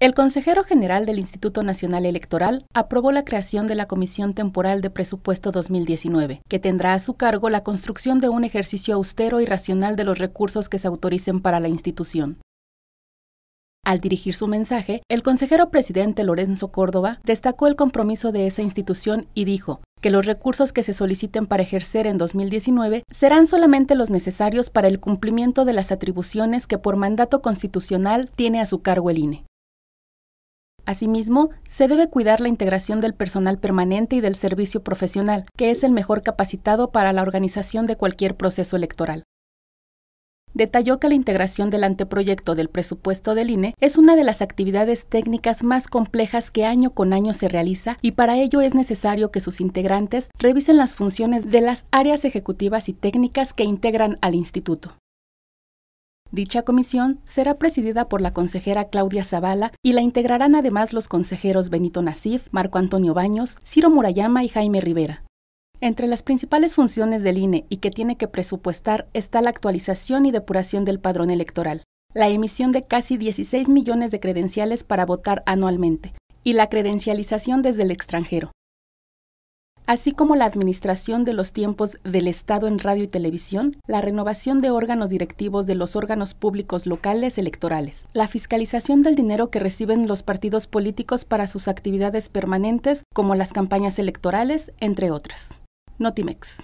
El consejero general del Instituto Nacional Electoral aprobó la creación de la Comisión Temporal de Presupuesto 2019, que tendrá a su cargo la construcción de un ejercicio austero y racional de los recursos que se autoricen para la institución. Al dirigir su mensaje, el consejero presidente Lorenzo Córdoba destacó el compromiso de esa institución y dijo que los recursos que se soliciten para ejercer en 2019 serán solamente los necesarios para el cumplimiento de las atribuciones que por mandato constitucional tiene a su cargo el INE. Asimismo, se debe cuidar la integración del personal permanente y del servicio profesional, que es el mejor capacitado para la organización de cualquier proceso electoral. Detalló que la integración del anteproyecto del presupuesto del INE es una de las actividades técnicas más complejas que año con año se realiza y para ello es necesario que sus integrantes revisen las funciones de las áreas ejecutivas y técnicas que integran al instituto. Dicha comisión será presidida por la consejera Claudia Zavala y la integrarán además los consejeros Benito Nasif, Marco Antonio Baños, Ciro Murayama y Jaime Rivera. Entre las principales funciones del INE y que tiene que presupuestar está la actualización y depuración del padrón electoral, la emisión de casi 16 millones de credenciales para votar anualmente y la credencialización desde el extranjero así como la administración de los tiempos del Estado en radio y televisión, la renovación de órganos directivos de los órganos públicos locales electorales, la fiscalización del dinero que reciben los partidos políticos para sus actividades permanentes como las campañas electorales, entre otras. Notimex.